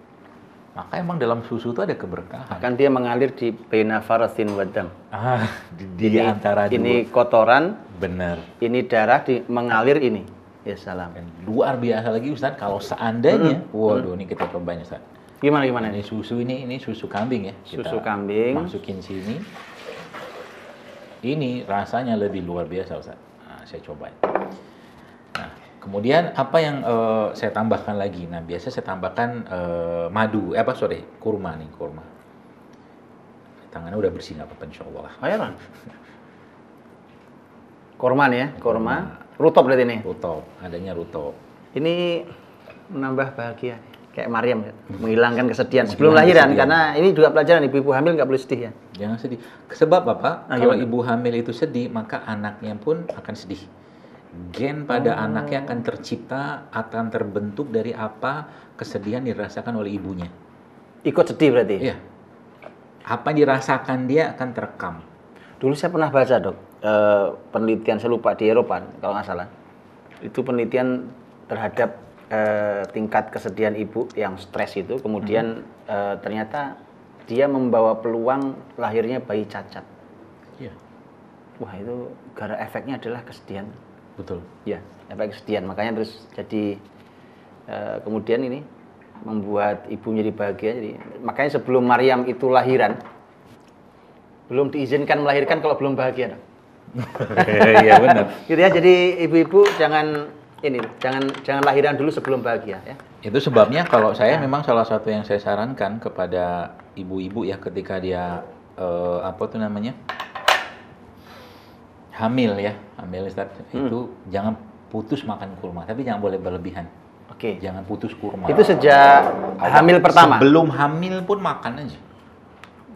maka emang dalam susu itu ada keberkahan. Kan dia mengalir di baina farasin wadam. Ah, di, di ini, antara dua. ini kotoran. Benar. Ini darah di mengalir ini. Ya salam. Dan luar biasa lagi Ustaz kalau seandainya, -hmm. waduh ini kita cobain Ustaz. Gimana gimana ini susu ini ini susu kambing ya. Kita susu kambing. Masukin sini. Ini rasanya lebih luar biasa Ustaz. Nah, saya cobain. Kemudian apa yang uh, saya tambahkan lagi? Nah, biasa saya tambahkan uh, madu, eh, apa sorry, kurma nih, kurma. Tangannya udah bersih nggak apa-apa, insya Allah. Oh, iya, kurma nih ya, kurma. kurma. Rutop berarti ini. Rutop, adanya rutop. Ini menambah bahagia kayak Mariam ya, menghilangkan kesedihan sebelum lahiran kesedihan. karena ini juga pelajaran ibu-ibu hamil nggak boleh sedih ya. Jangan sedih. Sebab bapak, Nah, kalau ibu hamil itu sedih, maka anaknya pun akan sedih gen pada oh. anaknya akan tercipta, akan terbentuk dari apa kesedihan dirasakan oleh ibunya. Ikut sedih berarti? Ya. Apa dirasakan dia akan terekam. Dulu saya pernah baca dok, e, penelitian saya lupa di Eropa kalau nggak salah. Itu penelitian terhadap e, tingkat kesedihan ibu yang stres itu, kemudian -hmm. e, ternyata dia membawa peluang lahirnya bayi cacat. Iya. Wah itu gara efeknya adalah kesedihan Betul. Ya, efek kesedihan. Makanya terus jadi uh, kemudian ini membuat ibu menjadi bahagia. Jadi makanya sebelum Maryam itu lahiran belum diizinkan melahirkan kalau belum bahagia. Iya benar. Gitu ya. Jadi ibu-ibu jangan ini jangan jangan lahiran dulu sebelum bahagia ya. Itu sebabnya kalau saya ya. memang salah satu yang saya sarankan kepada ibu-ibu ya ketika dia uh, apa tuh namanya? hamil ya, hamil Ustaz, hmm. itu jangan putus makan kurma, tapi jangan boleh berlebihan. Oke. Okay. Jangan putus kurma. Itu sejak Awal, hamil pertama. Sebelum hamil pun makan aja.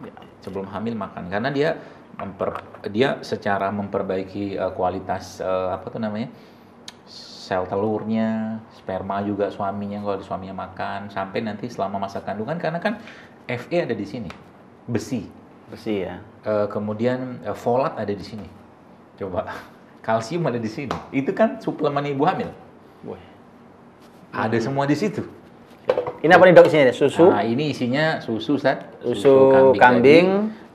Ya, sebelum hamil makan karena dia memper dia secara memperbaiki uh, kualitas uh, apa tuh namanya? sel telurnya, sperma juga suaminya kalau suaminya makan sampai nanti selama masa kandungan karena kan Fe ada di sini. Besi. Besi ya. Uh, kemudian uh, folat ada di sini Coba kalsium ada di sini. Itu kan suplemen ibu hamil. Wah. Ada semua di situ. Ini apa nih dok isinya? Susu? Nah, ini isinya susu, Ustaz. Susu, susu kambing. kambing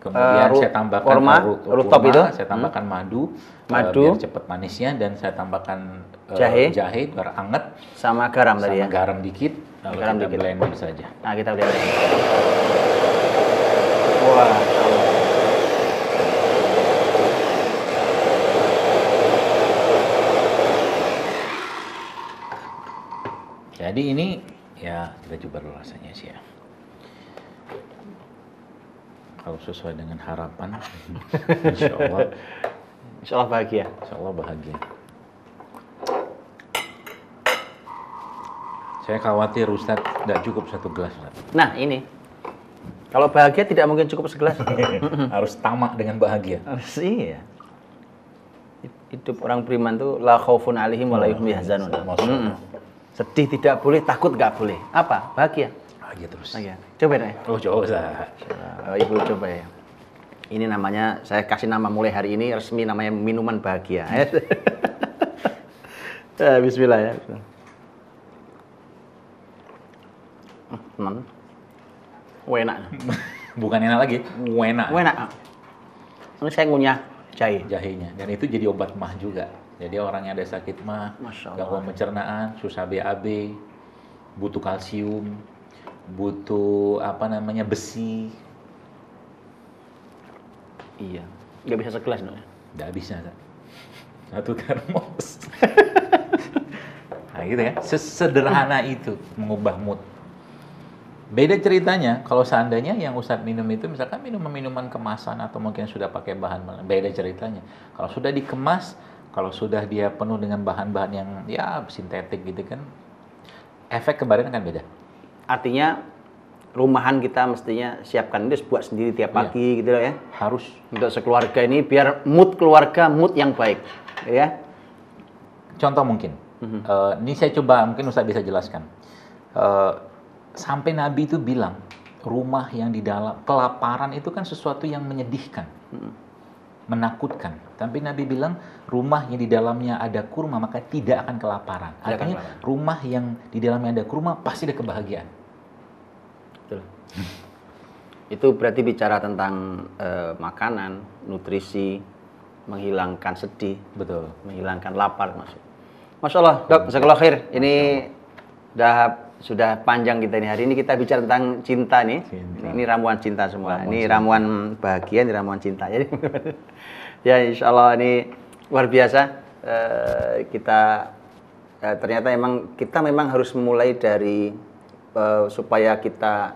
Kemudian uh, saya tambahkan kurma, rooftop itu. Saya tambahkan hmm. madu, eh, madu. Uh, biar cepat manisnya dan saya tambahkan uh, jahe, jahe biar anget. Sama garam tadi ya. garam dikit. Lalu garam kita dikit. blender saja. Nah, kita blender. Wah. Wow. jadi ini ya kita coba dulu rasanya sih ya kalau sesuai dengan harapan insya Allah insya Allah bahagia insya Allah bahagia saya khawatir Ustadz tidak cukup satu gelas Ustadz. nah ini kalau bahagia tidak mungkin cukup segelas harus tamak dengan bahagia harus iya hidup orang beriman itu la khaufun alihim wa la yahzanun. Sedih tidak boleh, takut nggak boleh. Apa? Bahagia. Bahagia terus. Bahagia. Coba ya. Oh coba. Eh, ibu coba ya. Ini namanya saya kasih nama mulai hari ini resmi namanya minuman bahagia. Eh, bismillah ya. Hmm, teman. Enak. Bukan enak lagi, enak. Enak. Ini saya ngunyah jahe. Jahenya. Dan itu jadi obat mah juga. Jadi orang yang ada sakit mah, gangguan pencernaan, susah BAB, butuh kalsium, butuh apa namanya besi. Iya, Gak bisa sekelas dong. ya? Gak bisa kan? Satu termos. nah gitu ya, sesederhana itu mengubah mood. Beda ceritanya kalau seandainya yang Ustadz minum itu misalkan minum minuman kemasan atau mungkin sudah pakai bahan beda ceritanya. Kalau sudah dikemas kalau sudah dia penuh dengan bahan-bahan yang ya sintetik gitu kan efek kemarin akan beda artinya rumahan kita mestinya siapkan itu buat sendiri tiap iya. pagi iya. gitu loh ya harus untuk sekeluarga ini biar mood keluarga mood yang baik ya contoh mungkin mm-hmm. uh, ini saya coba mungkin Ustaz bisa jelaskan uh, sampai Nabi itu bilang rumah yang di dalam kelaparan itu kan sesuatu yang menyedihkan mm-hmm menakutkan. Tapi Nabi bilang rumah yang di dalamnya ada kurma maka tidak akan kelaparan. Tidak Artinya kelaparan. rumah yang di dalamnya ada kurma pasti ada kebahagiaan. Betul. Itu berarti bicara tentang uh, makanan, nutrisi, menghilangkan sedih, betul, menghilangkan lapar maksud. Masya Allah, dok, sekolah akhir. Ini dah sudah panjang kita ini hari ini kita bicara tentang cinta nih. Cinta. Ini, ini ramuan cinta semua. Ramuan ini cinta. ramuan bahagia, ini ramuan cinta. Jadi ya insya Allah ini luar biasa uh, kita uh, ternyata emang kita memang harus mulai dari uh, supaya kita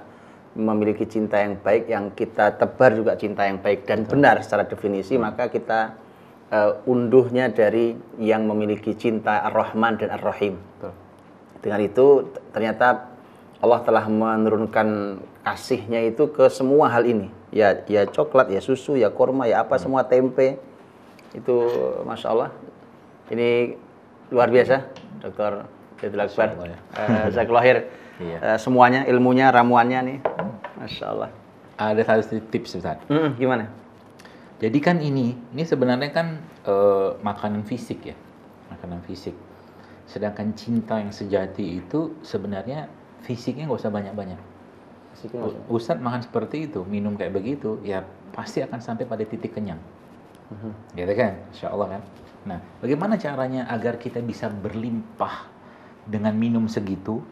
memiliki cinta yang baik yang kita tebar juga cinta yang baik dan benar secara definisi maka kita uh, unduhnya dari yang memiliki cinta Ar-Rahman dan Ar-Rahim dengan itu ternyata Allah telah menurunkan kasihnya itu ke semua hal ini ya ya coklat ya susu ya kurma ya apa hmm. semua tempe itu masya Allah ini luar biasa dokter jadi Akbar uh, ya. eh, Zak iya. Eh, semuanya ilmunya ramuannya nih masya Allah ada satu tips Ustaz Hmm, gimana jadi kan ini ini sebenarnya kan uh, makanan fisik ya makanan fisik sedangkan cinta yang sejati itu sebenarnya fisiknya nggak usah banyak-banyak Ustadz makan seperti itu minum kayak begitu ya pasti akan sampai pada titik kenyang uh-huh. gitu kan insya Allah kan nah bagaimana caranya agar kita bisa berlimpah dengan minum segitu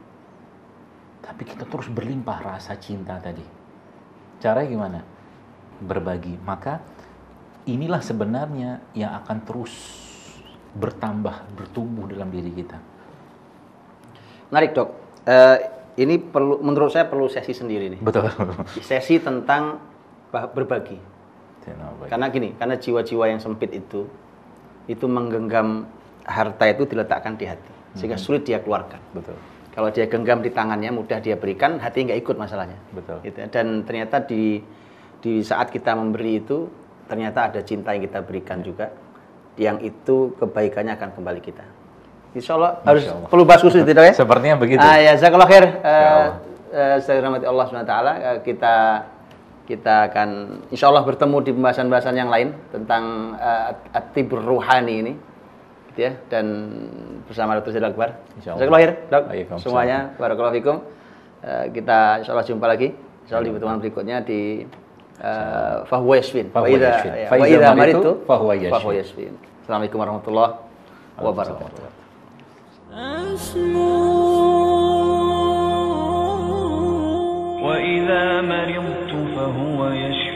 tapi kita terus berlimpah rasa cinta tadi caranya gimana berbagi maka inilah sebenarnya yang akan terus bertambah, bertumbuh dalam diri kita. Menarik dok, uh, ini perlu menurut saya perlu sesi sendiri nih. Betul. Sesi tentang berbagi. Karena gini, karena jiwa-jiwa yang sempit itu itu menggenggam harta itu diletakkan di hati sehingga mm-hmm. sulit dia keluarkan. Betul. Kalau dia genggam di tangannya mudah dia berikan, hati nggak ikut masalahnya. Betul. Gitu. Ya. Dan ternyata di di saat kita memberi itu ternyata ada cinta yang kita berikan ya. juga yang itu kebaikannya akan kembali kita. Insya Allah Insya harus Allah. perlu bahas khusus tidak ya? Sepertinya begitu. Ah ya, eh, eh, saya kalau akhir saya rahmati Allah swt uh, eh, kita kita akan insya Allah bertemu di pembahasan-pembahasan yang lain tentang uh, atibur ruhani ini gitu ya dan bersama Dr. Zaid Akbar. Insya Allah. akhir, Semuanya warahmatullahi wabarakatuh. Uh, kita insya Allah jumpa lagi. Insya Allah di pertemuan berikutnya di آه، فهو يشفين فهو وإذا, يشفين. يعني فإذا, وإذا مرضت فهو يشفين فهو يشفين السلام عليكم ورحمة الله وبركاته وإذا مرضت فهو يشفين